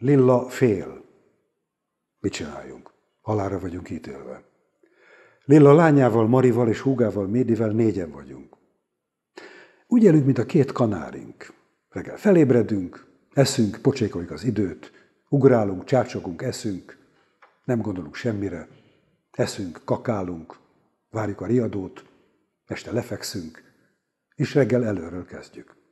Lilla fél. Mit csináljunk? Halára vagyunk ítélve. Lilla lányával, Marival és húgával, Médivel négyen vagyunk. Úgy élünk, mint a két kanárink. Reggel felébredünk, eszünk, pocsékoljuk az időt, ugrálunk, csácsogunk, eszünk, nem gondolunk semmire, eszünk, kakálunk, várjuk a riadót, este lefekszünk, és reggel előről kezdjük.